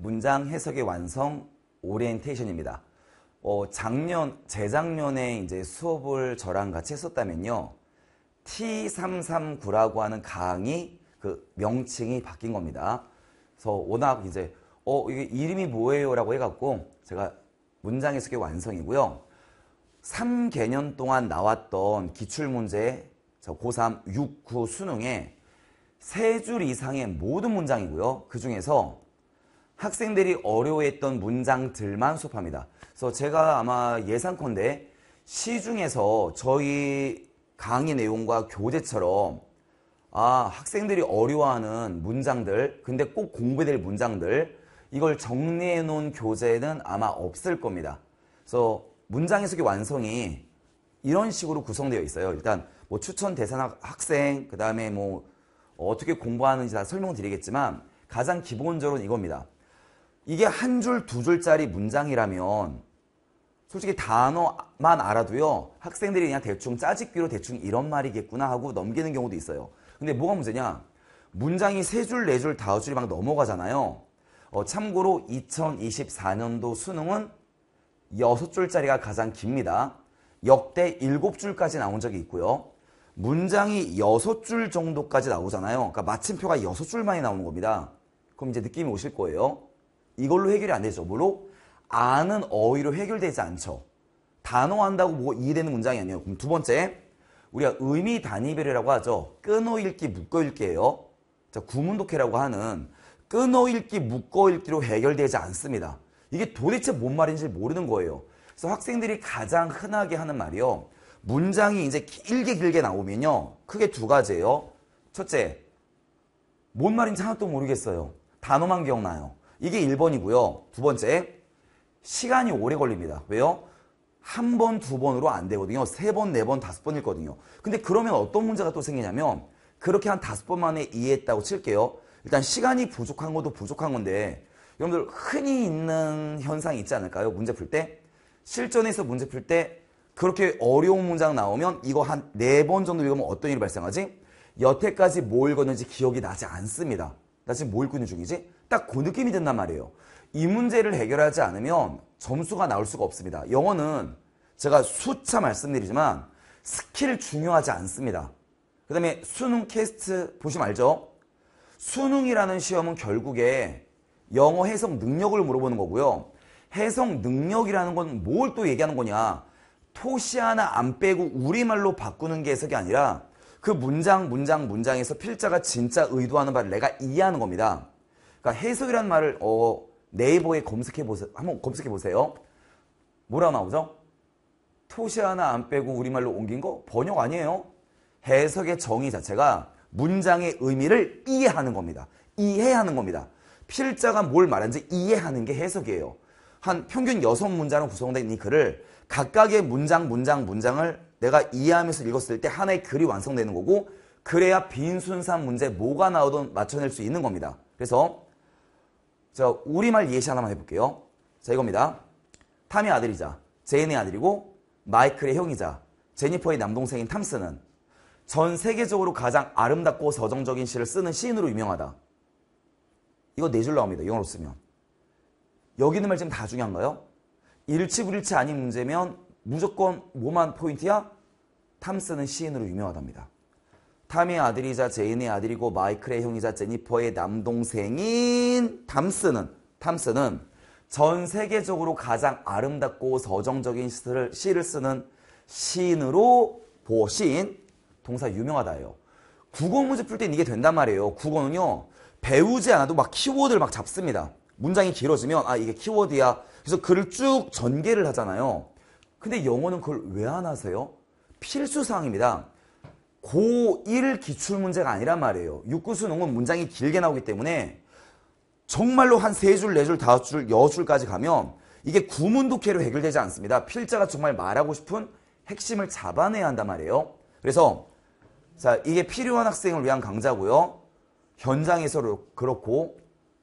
문장 해석의 완성 오리엔테이션입니다. 어, 작년, 재작년에 이제 수업을 저랑 같이 했었다면요. T339라고 하는 강의 그 명칭이 바뀐 겁니다. 그래서 워낙 이제 어, 이게 이름이 뭐예요? 라고 해갖고 제가 문장 해석의 완성이고요. 3개년 동안 나왔던 기출문제 저 고3 6, 9 수능에 세 줄 이상의 모든 문장이고요. 그 중에서 학생들이 어려워했던 문장들만 수업합니다. 그래서 제가 아마 예상컨대 시중에서 저희 강의 내용과 교재처럼 아 학생들이 어려워하는 문장들 근데 꼭 공부될 해야 문장들 이걸 정리해 놓은 교재는 아마 없을 겁니다. 그래서 문장 해석의 완성이 이런 식으로 구성되어 있어요. 일단 뭐 추천 대상 학생 그 다음에 뭐 어떻게 공부하는지 다 설명드리겠지만 가장 기본적으로는 이겁니다. 이게 한 줄, 두 줄짜리 문장이라면 솔직히 단어만 알아도요. 학생들이 그냥 대충 짜집기로 대충 이런 말이겠구나 하고 넘기는 경우도 있어요. 근데 뭐가 문제냐? 문장이 세 줄, 네 줄, 다섯 줄이 막 넘어가잖아요. 어, 참고로 2024년도 수능은 여섯 줄짜리가 가장 깁니다. 역대 일곱 줄까지 나온 적이 있고요. 문장이 여섯 줄 정도까지 나오잖아요. 그러니까 마침표가 여섯 줄만이 나오는 겁니다. 그럼 이제 느낌이 오실 거예요. 이걸로 해결이 안 되죠. 물론 아는 어휘로 해결되지 않죠. 단어한다고 뭐 이해되는 문장이 아니에요. 그럼 두 번째, 우리가 의미 단위별이라고 하죠. 끊어읽기, 묶어읽기예요. 자, 구문독해라고 하는 끊어읽기, 묶어읽기로 해결되지 않습니다. 이게 도대체 뭔 말인지 모르는 거예요. 그래서 학생들이 가장 흔하게 하는 말이요. 문장이 이제 길게 길게 나오면요. 크게 두 가지예요. 첫째, 뭔 말인지 하나도 모르겠어요. 단어만 기억나요. 이게 1번이고요. 두 번째, 시간이 오래 걸립니다. 왜요? 한 번, 두 번으로 안 되거든요. 세 번, 네 번, 다섯 번이거든요. 근데 그러면 어떤 문제가 또 생기냐면 그렇게 한 다섯 번 만에 이해했다고 칠게요. 일단 시간이 부족한 것도 부족한 건데 여러분들 흔히 있는 현상이 있지 않을까요? 문제 풀 때? 실전에서 문제 풀 때 그렇게 어려운 문장 나오면 이거 한 네 번 정도 읽으면 어떤 일이 발생하지? 여태까지 뭘 읽었는지 기억이 나지 않습니다. 나 지금 뭐 읽고 있는 중이지? 딱 그 느낌이 든단 말이에요. 이 문제를 해결하지 않으면 점수가 나올 수가 없습니다. 영어는 제가 수차 말씀드리지만 스킬 중요하지 않습니다. 그 다음에 수능 캐스트 보시면 알죠? 수능이라는 시험은 결국에 영어 해석 능력을 물어보는 거고요. 해석 능력이라는 건 뭘 또 얘기하는 거냐. 토시 하나 안 빼고 우리말로 바꾸는 게 해석이 아니라 그 문장 문장 문장에서 필자가 진짜 의도하는 바를 내가 이해하는 겁니다. 그러니까 해석이란 말을 어, 네이버에 검색해 보세요. 한번 검색해 보세요. 뭐라 나오죠? 토시 하나 안 빼고 우리말로 옮긴 거 번역 아니에요. 해석의 정의 자체가 문장의 의미를 이해하는 겁니다. 이해하는 겁니다. 필자가 뭘 말하는지 이해하는 게 해석이에요. 한 평균 여섯 문장으로 구성된 이 글을 각각의 문장, 문장, 문장을 내가 이해하면서 읽었을 때 하나의 글이 완성되는 거고 그래야 빈순산 문제 뭐가 나오든 맞춰낼 수 있는 겁니다. 그래서 자 우리말 예시 하나만 해볼게요. 자 이겁니다. 탐의 아들이자 제인의 아들이고 마이클의 형이자 제니퍼의 남동생인 탐스는 전 세계적으로 가장 아름답고 서정적인 시를 쓰는 시인으로 유명하다. 이거 네 줄 나옵니다. 영어로 쓰면. 여기 있는 말 지금 다 중요한가요? 일치불일치 아닌 문제면 무조건 뭐만 포인트야? 탐스는 시인으로 유명하답니다. 탐의 아들이자 제인의 아들이고 마이클의 형이자 제니퍼의 남동생인 탐스는 탐스는 전 세계적으로 가장 아름답고 서정적인 시를, 시를 쓰는 시인으로 보시인 동사 유명하다예요. 국어 문제 풀 때는 이게 된단 말이에요. 국어는요. 배우지 않아도 막 키워드를 막 잡습니다. 문장이 길어지면 아 이게 키워드야. 그래서 글을 쭉 전개를 하잖아요. 근데 영어는 그걸 왜 안 하세요? 필수사항입니다. 고1 기출문제가 아니란 말이에요. 육구수능은 문장이 길게 나오기 때문에 정말로 한 세줄 4줄, 5줄, 여0줄까지 가면 이게 구문독해로 해결되지 않습니다. 필자가 정말 말하고 싶은 핵심을 잡아내야 한단 말이에요. 그래서 자 이게 필요한 학생을 위한 강좌고요. 현장에서 그렇고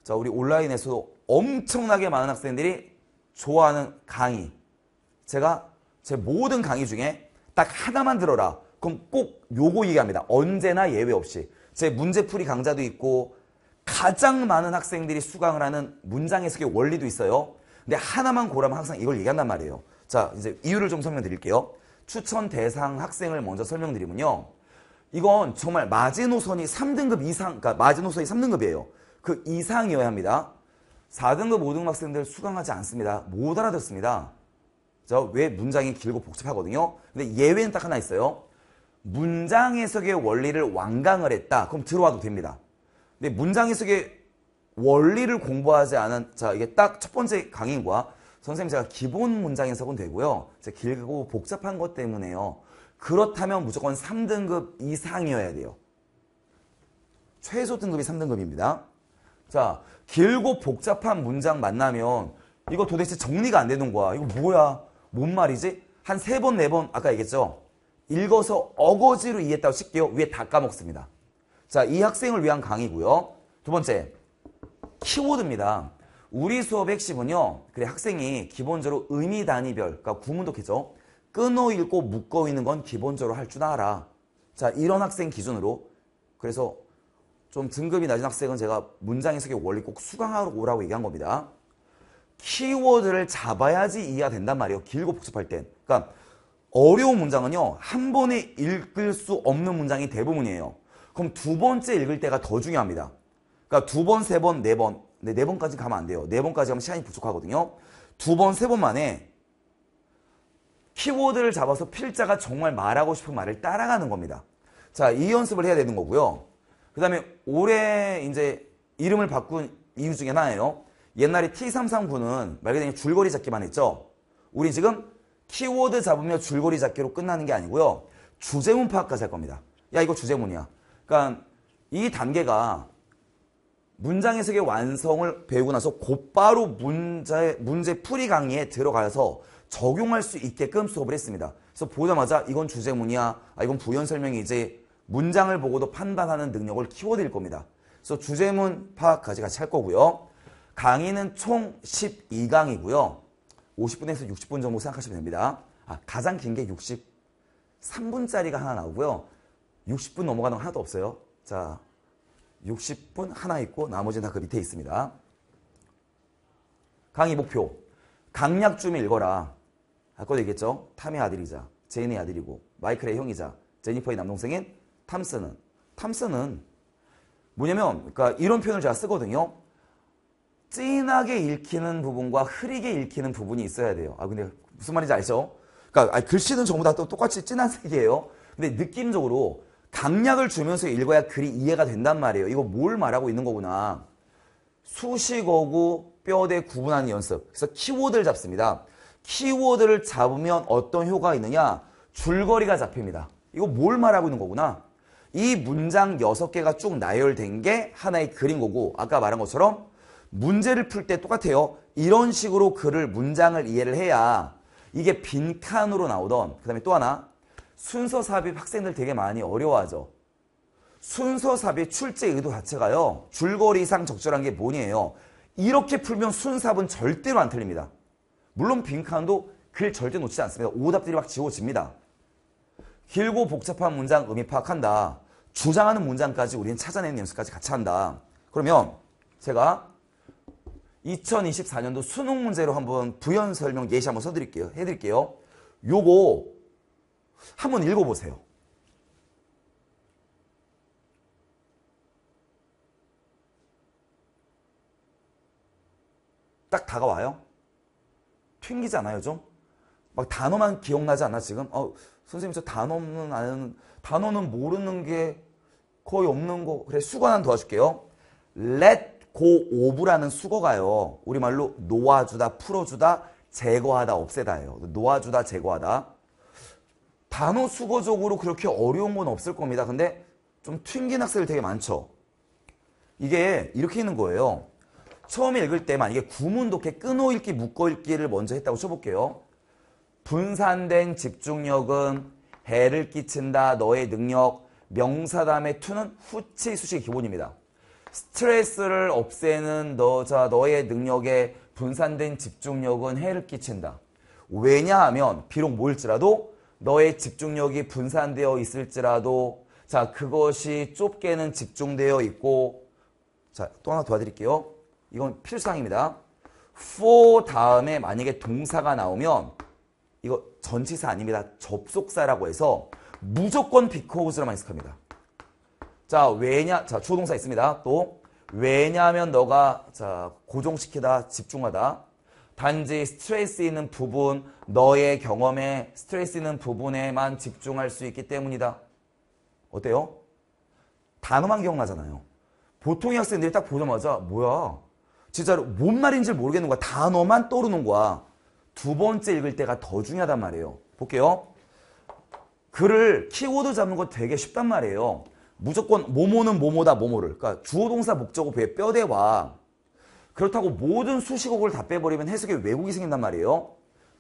자, 우리 온라인에서도 엄청나게 많은 학생들이 좋아하는 강의. 제가 제 모든 강의 중에 딱 하나만 들어라. 그럼 꼭 요거 얘기합니다. 언제나 예외 없이. 제 문제풀이 강좌도 있고 가장 많은 학생들이 수강을 하는 문장 해석의 원리도 있어요. 근데 하나만 고르면 항상 이걸 얘기한단 말이에요. 자, 이제 이유를 좀 설명드릴게요. 추천 대상 학생을 먼저 설명드리면요. 이건 정말 마지노선이 3등급 이상, 그러니까 마지노선이 3등급이에요. 그 이상이어야 합니다. 4등급 5등급 학생들 수강하지 않습니다. 못 알아듣습니다. 저왜 문장이 길고 복잡하거든요. 근데 예외는 딱 하나 있어요. 문장 해석의 원리를 완강을 했다. 그럼 들어와도 됩니다. 근데 문장 해석의 원리를 공부하지 않은 자 이게 딱 첫 번째 강의인과 선생님 제가 기본 문장 해석은 되고요. 제가 길고 복잡한 것 때문에요. 그렇다면 무조건 3등급 이상이어야 돼요. 최소 등급이 3등급입니다. 자, 길고 복잡한 문장 만나면 이거 도대체 정리가 안 되는 거야. 이거 뭐야? 뭔 말이지? 한 세 번, 네번 아까 얘기했죠? 읽어서 어거지로 이해했다고 칠게요. 위에 다 까먹습니다. 자, 이 학생을 위한 강의고요. 두 번째, 키워드입니다. 우리 수업의 핵심은요. 그래 학생이 기본적으로 의미 단위별, 그러니까 구문독해죠. 끊어 읽고 묶어 있는 건 기본적으로 할 줄 알아. 자, 이런 학생 기준으로 그래서 좀 등급이 낮은 학생은 제가 문장 해석의 원리 꼭 수강하러 오라고 얘기한 겁니다. 키워드를 잡아야지 이해가 된단 말이에요. 길고 복잡할 땐. 그러니까 어려운 문장은요. 한 번에 읽을 수 없는 문장이 대부분이에요. 그럼 두 번째 읽을 때가 더 중요합니다. 그러니까 두 번, 세 번, 네 번. 네, 네 번까지 가면 안 돼요. 네 번까지 가면 시간이 부족하거든요. 두 번, 세 번 만에 키워드를 잡아서 필자가 정말 말하고 싶은 말을 따라가는 겁니다. 자, 이 연습을 해야 되는 거고요. 그 다음에 올해 이제 이름을 바꾼 이유 중에 하나예요. 옛날에 T339는 말 그대로 줄거리 잡기만 했죠. 우리 지금 키워드 잡으며 줄거리 잡기로 끝나는 게 아니고요. 주제문 파악까지 할 겁니다. 야 이거 주제문이야. 그러니까 이 단계가 문장 해석의 완성을 배우고 나서 곧바로 문제, 문제 풀이 강의에 들어가서 적용할 수 있게끔 수업을 했습니다. 그래서 보자마자 이건 주제문이야, 아, 이건 부연 설명이지, 문장을 보고도 판단하는 능력을 키워드릴 겁니다. 그래서 주제문 파악까지 같이 할 거고요. 강의는 총 12강이고요. 50분에서 60분 정도 생각하시면 됩니다. 아, 가장 긴 게 63분짜리가 하나 나오고요. 60분 넘어가는 거 하나도 없어요. 자, 60분 하나 있고 나머지는 다 그 밑에 있습니다. 강의 목표. 강약 좀 읽어라. 아까도 얘기했죠. 탐의 아들이자 제인의 아들이고 마이클의 형이자 제니퍼의 남동생인 탐스는. 탐스는 뭐냐면 그러니까 이런 표현을 제가 쓰거든요. 진하게 읽히는 부분과 흐리게 읽히는 부분이 있어야 돼요. 아 근데 무슨 말인지 알죠? 그러니까 아, 글씨는 전부 다 또 똑같이 진한 색이에요. 근데 느낌적으로 강약을 주면서 읽어야 글이 이해가 된단 말이에요. 이거 뭘 말하고 있는 거구나. 수식어구 뼈대 구분하는 연습. 그래서 키워드를 잡습니다. 키워드를 잡으면 어떤 효과가 있느냐? 줄거리가 잡힙니다. 이거 뭘 말하고 있는 거구나. 이 문장 6개가 쭉 나열된 게 하나의 글인 거고 아까 말한 것처럼 문제를 풀 때 똑같아요. 이런 식으로 글을 문장을 이해를 해야 이게 빈칸으로 나오던 그 다음에 또 하나 순서 삽입 학생들 되게 많이 어려워하죠. 순서 삽입 출제 의도 자체가요. 줄거리상 이 적절한 게뭐니예요 이렇게 풀면 순삽은 절대로 안 틀립니다. 물론 빈칸도 글 절대 놓치지 않습니다. 오답들이 막 지워집니다. 길고 복잡한 문장 의미 파악한다. 주장하는 문장까지 우리는 찾아내는 연습까지 같이 한다. 그러면 제가 2024년도 수능 문제로 한번 부연 설명 예시 한번 써드릴게요. 해드릴게요. 요거 한번 읽어보세요. 딱 다가와요. 튕기지 않아요, 좀? 막 단어만 기억나지 않아, 지금? 어, 선생님, 저 단어는 아는, 단어는 모르는 게 거의 없는 거. 그래, 수거 하나 도와줄게요. let go of라는 수거가요. 우리말로 놓아주다, 풀어주다, 제거하다, 없애다예요. 놓아주다, 제거하다. 단어 수거적으로 그렇게 어려운 건 없을 겁니다. 근데 좀 튕긴 학생들 되게 많죠. 이게 이렇게 있는 거예요. 처음에 읽을 때 만약에 구문독해 끊어읽기, 묶어읽기를 먼저 했다고 쳐볼게요. 분산된 집중력은 해를 끼친다, 너의 능력, 명사 다음에 to는 후치 수식 기본입니다. 스트레스를 없애는 너자 너의 능력에 분산된 집중력은 해를 끼친다. 왜냐하면 비록 뭘지라도 너의 집중력이 분산되어 있을지라도 자 그것이 좁게는 집중되어 있고 자 또 하나 도와드릴게요. 이건 필수항입니다. for 다음에 만약에 동사가 나오면 이거 전치사 아닙니다. 접속사라고 해서 무조건 비코우즈라만이 습합니다. 자, 왜냐? 자, 주어동사 있습니다. 또 왜냐하면 너가 자, 고정시키다, 집중하다. 단지 스트레스 있는 부분, 너의 경험에 스트레스 있는 부분에만 집중할 수 있기 때문이다. 어때요? 단어만 기억나잖아요. 보통의 학생들이 딱 보자마자 뭐야? 진짜로 뭔 말인지 모르겠는 거야. 단어만 떠오르는 거야. 두 번째 읽을 때가 더 중요하단 말이에요. 볼게요. 글을 키워드 잡는 거 되게 쉽단 말이에요. 무조건 모모는 모모다 모모를. 그러니까 주어 동사 목적어 부의 뼈대와 그렇다고 모든 수식어를 다 빼버리면 해석에 왜곡이 생긴단 말이에요.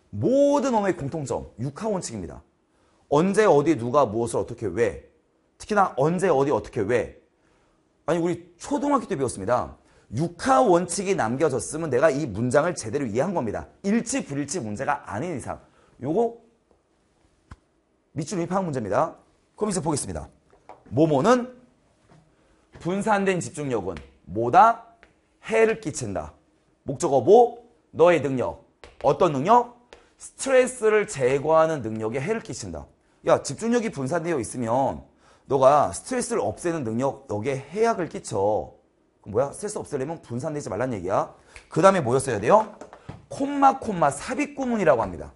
모든 언어의 공통점, 육하 원칙입니다. 언제 어디 누가 무엇을 어떻게 왜 특히나 언제 어디 어떻게 왜 아니 우리 초등학교 때 배웠습니다. 육하 원칙이 남겨졌으면 내가 이 문장을 제대로 이해한 겁니다. 일치 불일치 문제가 아닌 이상 요거 밑줄 입판 문제입니다. 그럼 이제 보겠습니다. 모모는 분산된 집중력은 뭐다? 해를 끼친다. 목적어 뭐? 너의 능력. 어떤 능력? 스트레스를 제거하는 능력에 해를 끼친다. 야 집중력이 분산되어 있으면 너가 스트레스를 없애는 능력 여기에 해악을 끼쳐. 뭐야? 스트레스 없애려면 분산되지 말란 얘기야. 그 다음에 뭐였어야 돼요? 콤마 콤마 삽입구문이라고 합니다.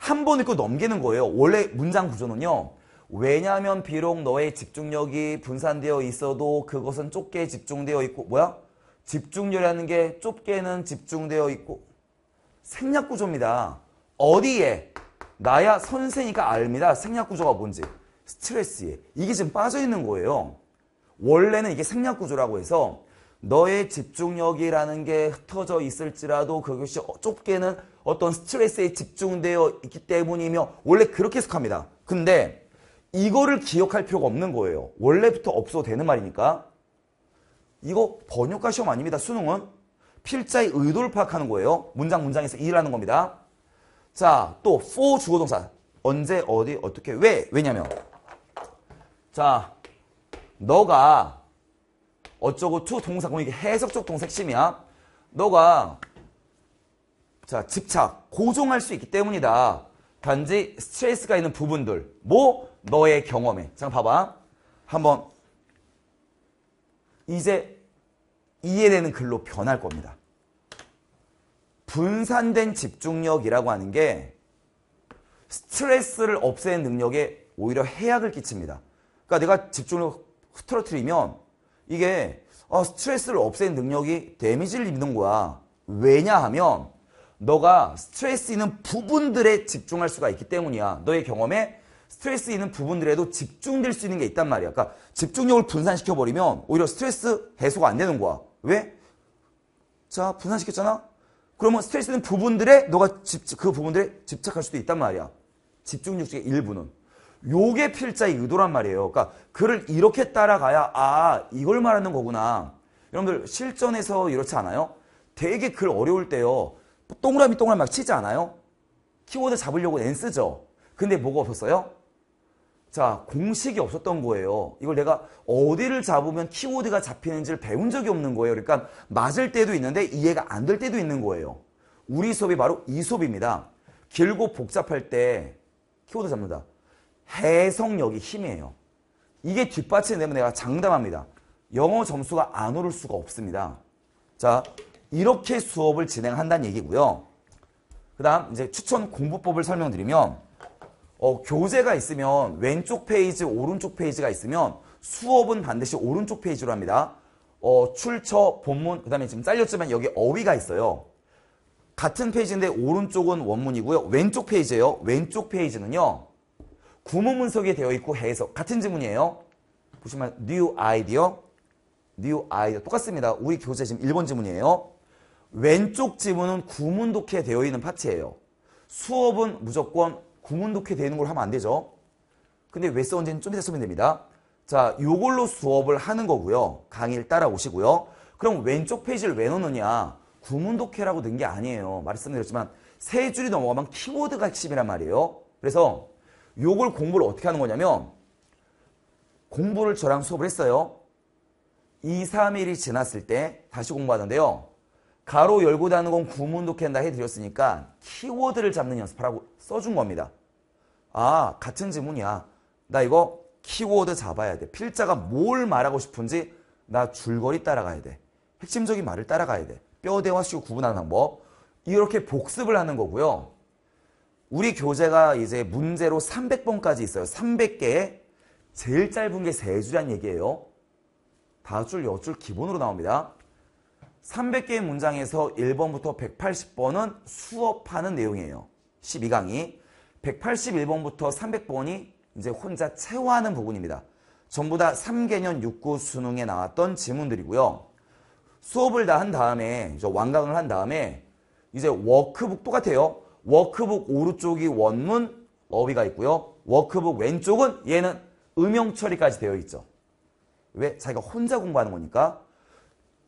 한번 읽고 넘기는 거예요. 원래 문장 구조는요. 왜냐하면 비록 너의 집중력이 분산되어 있어도 그것은 좁게 집중되어 있고 뭐야? 집중력이라는 게 좁게는 집중되어 있고 생략구조입니다. 어디에? 나야 선생이니까 압니다. 생략구조가 뭔지. 스트레스에. 이게 지금 빠져있는 거예요. 원래는 이게 생략구조라고 해서 너의 집중력이라는 게 흩어져 있을지라도 그것이 어, 좁게는 어떤 스트레스에 집중되어 있기 때문이며 원래 그렇게 속합니다. 근데 이거를 기억할 필요가 없는 거예요. 원래부터 없어도 되는 말이니까. 이거 번역가 시험 아닙니다. 수능은. 필자의 의도를 파악하는 거예요. 문장 문장에서 일하는 겁니다. 자, 또 for 주어동사. 언제, 어디, 어떻게, 왜? 왜냐면 자, 너가 어쩌고 투 동사 그럼 이게 해석적 동사 핵심이야. 너가 자 집착 고정할 수 있기 때문이다. 단지 스트레스가 있는 부분들 뭐 너의 경험에 자 봐봐 한번 이제 이해되는 글로 변할 겁니다. 분산된 집중력이라고 하는 게 스트레스를 없애는 능력에 오히려 해악을 끼칩니다. 그러니까 내가 집중력 흐트러트리면 이게 어, 스트레스를 없애는 능력이 데미지를 입는 거야. 왜냐하면 너가 스트레스 있는 부분들에 집중할 수가 있기 때문이야. 너의 경험에 스트레스 있는 부분들에도 집중될 수 있는 게 있단 말이야. 그러니까 집중력을 분산시켜버리면 오히려 스트레스 해소가 안 되는 거야. 왜? 자, 분산시켰잖아? 그러면 스트레스 있는 부분들에 너가 집, 그 부분들에 집착할 수도 있단 말이야. 집중력 중에 일부는. 요게 필자의 의도란 말이에요. 그러니까 글을 이렇게 따라가야 아 이걸 말하는 거구나. 여러분들 실전에서 이렇지 않아요? 되게 글 어려울 때요. 동그라미 동그라미 막 치지 않아요? 키워드 잡으려고 엔 쓰죠. 근데 뭐가 없었어요? 자 공식이 없었던 거예요. 이걸 내가 어디를 잡으면 키워드가 잡히는지를 배운 적이 없는 거예요. 그러니까 맞을 때도 있는데 이해가 안 될 때도 있는 거예요. 우리 수업이 바로 이 수업입니다. 길고 복잡할 때 키워드 잡는다. 해석력이 힘이에요. 이게 뒷받침 되면 내가 장담합니다. 영어 점수가 안 오를 수가 없습니다. 자, 이렇게 수업을 진행한다는 얘기고요. 그 다음 이제 추천 공부법을 설명드리면 어, 교재가 있으면 왼쪽 페이지, 오른쪽 페이지가 있으면 수업은 반드시 오른쪽 페이지로 합니다. 어, 출처, 본문, 그 다음에 지금 잘렸지만 여기 어휘가 있어요. 같은 페이지인데 오른쪽은 원문이고요. 왼쪽 페이지예요. 왼쪽 페이지는요. 구문 문석이 되어 있고 해석. 같은 지문이에요 보시면 new idea, new idea. 똑같습니다. 우리 교재 지금 1번 지문이에요. 왼쪽 지문은 구문 독해 되어 있는 파트예요. 수업은 무조건 구문 독해 되는걸 하면 안 되죠. 근데 왜 써온지는 좀 이따 쓰면 됩니다. 자, 요걸로 수업을 하는 거고요. 강의를 따라오시고요. 그럼 왼쪽 페이지를 왜 넣느냐. 구문 독해라고 넣은 게 아니에요. 말씀드렸지만 세 줄이 넘어가면 키워드가 핵심이란 말이에요. 그래서 요걸 공부를 어떻게 하는 거냐면 공부를 저랑 수업을 했어요. 2, 3일이 지났을 때 다시 공부하는데요. 가로 열고 다는건 구문도 캔다 해드렸으니까 키워드를 잡는 연습하라고 써준 겁니다. 아 같은 지문이야. 나 이거 키워드 잡아야 돼. 필자가 뭘 말하고 싶은지 나 줄거리 따라가야 돼. 핵심적인 말을 따라가야 돼. 뼈대와 화슈 구분하는 방법. 이렇게 복습을 하는 거고요. 우리 교재가 이제 문제로 300번까지 있어요. 300개에 제일 짧은 게 3줄이란 얘기예요. 다줄, 여 줄 기본으로 나옵니다. 300개의 문장에서 1번부터 180번은 수업하는 내용이에요. 12강이. 181번부터 300번이 이제 혼자 채워하는 부분입니다. 전부 다 3개년 6구 수능에 나왔던 지문들이고요. 수업을 다 한 다음에 완강을한 다음에 이제 워크북 똑같아요. 워크북 오른쪽이 원문 어휘가 있고요. 워크북 왼쪽은 얘는 음영 처리까지 되어 있죠. 왜? 자기가 혼자 공부하는 거니까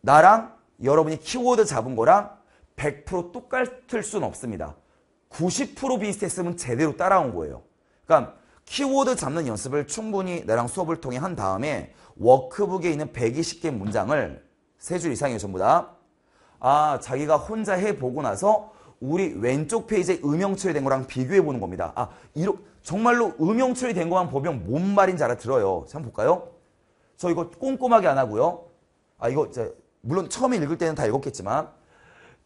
나랑 여러분이 키워드 잡은 거랑 100% 똑같을 수는 없습니다. 90% 비슷했으면 제대로 따라온 거예요. 그러니까 키워드 잡는 연습을 충분히 나랑 수업을 통해 한 다음에 워크북에 있는 120개 문장을 세 줄 이상이에요 전부 다. 아 자기가 혼자 해보고 나서 우리 왼쪽 페이지에 음영 처리된 거랑 비교해 보는 겁니다. 아, 이렇 정말로 음영 처리된 거만 보면 뭔 말인지 알아들어요. 한번 볼까요? 저 이거 꼼꼼하게 안 하고요. 아, 이거 물론 처음에 읽을 때는 다 읽었겠지만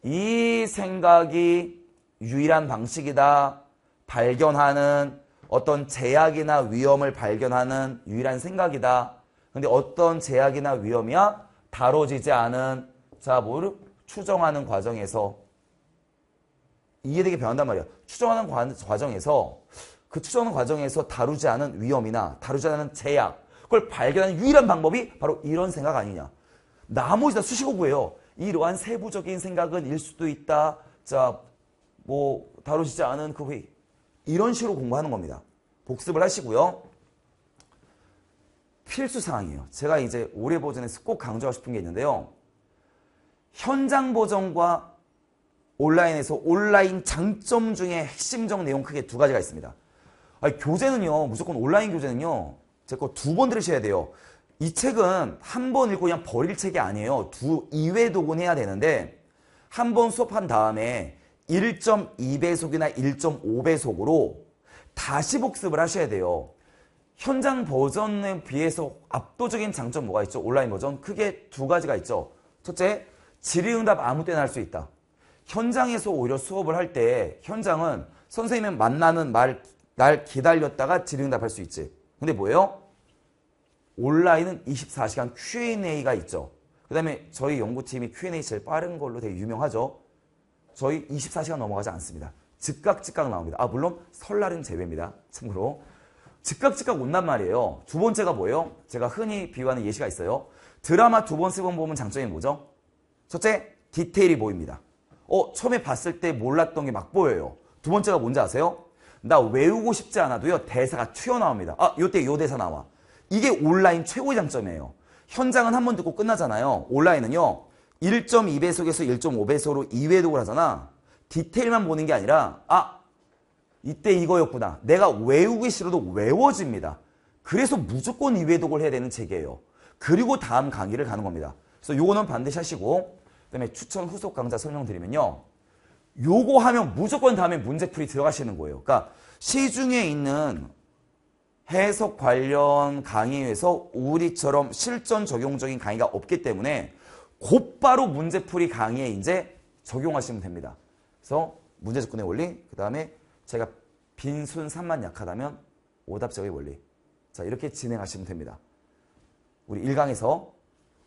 이 생각이 유일한 방식이다. 발견하는 어떤 제약이나 위험을 발견하는 유일한 생각이다. 근데 어떤 제약이나 위험이야? 다뤄지지 않은 자, 뭐를 추정하는 과정에서 이해되게 변한단 말이에요 추정하는 과, 과정에서 그 추정하는 과정에서 다루지 않은 위험이나 다루지 않은 제약 그걸 발견하는 유일한 방법이 바로 이런 생각 아니냐. 나머지 다 수식어구예요. 이러한 세부적인 생각은 일 수도 있다. 자, 뭐 다루시지 않은 그 회의. 이런 식으로 공부하는 겁니다. 복습을 하시고요. 필수 사항이에요. 제가 이제 올해 버전에서꼭 강조하고 싶은 게 있는데요. 현장 보전과 온라인에서 온라인 장점 중에 핵심적 내용 크게 두 가지가 있습니다. 아니, 교재는요. 무조건 온라인 교재는요. 제 거 두 번 들으셔야 돼요. 이 책은 한 번 읽고 그냥 버릴 책이 아니에요. 두 2회 독은 해야 되는데 한 번 수업한 다음에 1.2배속이나 1.5배속으로 다시 복습을 하셔야 돼요. 현장 버전에 비해서 압도적인 장점 뭐가 있죠? 온라인 버전 크게 두 가지가 있죠. 첫째, 질의응답 아무 때나 할 수 있다. 현장에서 오히려 수업을 할 때 현장은 선생님의 만나는 말, 날 기다렸다가 질의응답할 수 있지. 근데 뭐예요? 온라인은 24시간 Q&A가 있죠. 그 다음에 저희 연구팀이 Q&A 제일 빠른 걸로 되게 유명하죠. 저희 24시간 넘어가지 않습니다. 즉각 즉각 나옵니다. 아 물론 설날은 제외입니다. 참고로 즉각 즉각 온단 말이에요. 두 번째가 뭐예요? 제가 흔히 비유하는 예시가 있어요. 드라마 두 번, 세 번 보면 장점이 뭐죠? 첫째, 디테일이 보입니다. 어, 처음에 봤을 때 몰랐던 게 막 보여요. 두 번째가 뭔지 아세요? 나 외우고 싶지 않아도요, 대사가 튀어나옵니다. 아, 요때 요 대사 나와. 이게 온라인 최고의 장점이에요. 현장은 한 번 듣고 끝나잖아요. 온라인은요, 1.2배속에서 1.5배속으로 2회독을 하잖아. 디테일만 보는 게 아니라, 아, 이때 이거였구나. 내가 외우기 싫어도 외워집니다. 그래서 무조건 2회독을 해야 되는 책이에요. 그리고 다음 강의를 가는 겁니다. 그래서 요거는 반드시 하시고, 그다음에 추천 후속 강좌 설명드리면요. 요거 하면 무조건 다음에 문제풀이 들어가시는 거예요. 그러니까 시중에 있는 해석 관련 강의에서 우리처럼 실전 적용적인 강의가 없기 때문에 곧바로 문제풀이 강의에 이제 적용하시면 됩니다. 그래서 문제 접근의 원리, 그 다음에 제가 빈순 3만 약하다면 오답 적의 원리. 자 이렇게 진행하시면 됩니다. 우리 1강에서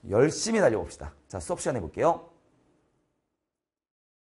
열심히 달려봅시다. 자 수업 시간 해볼게요.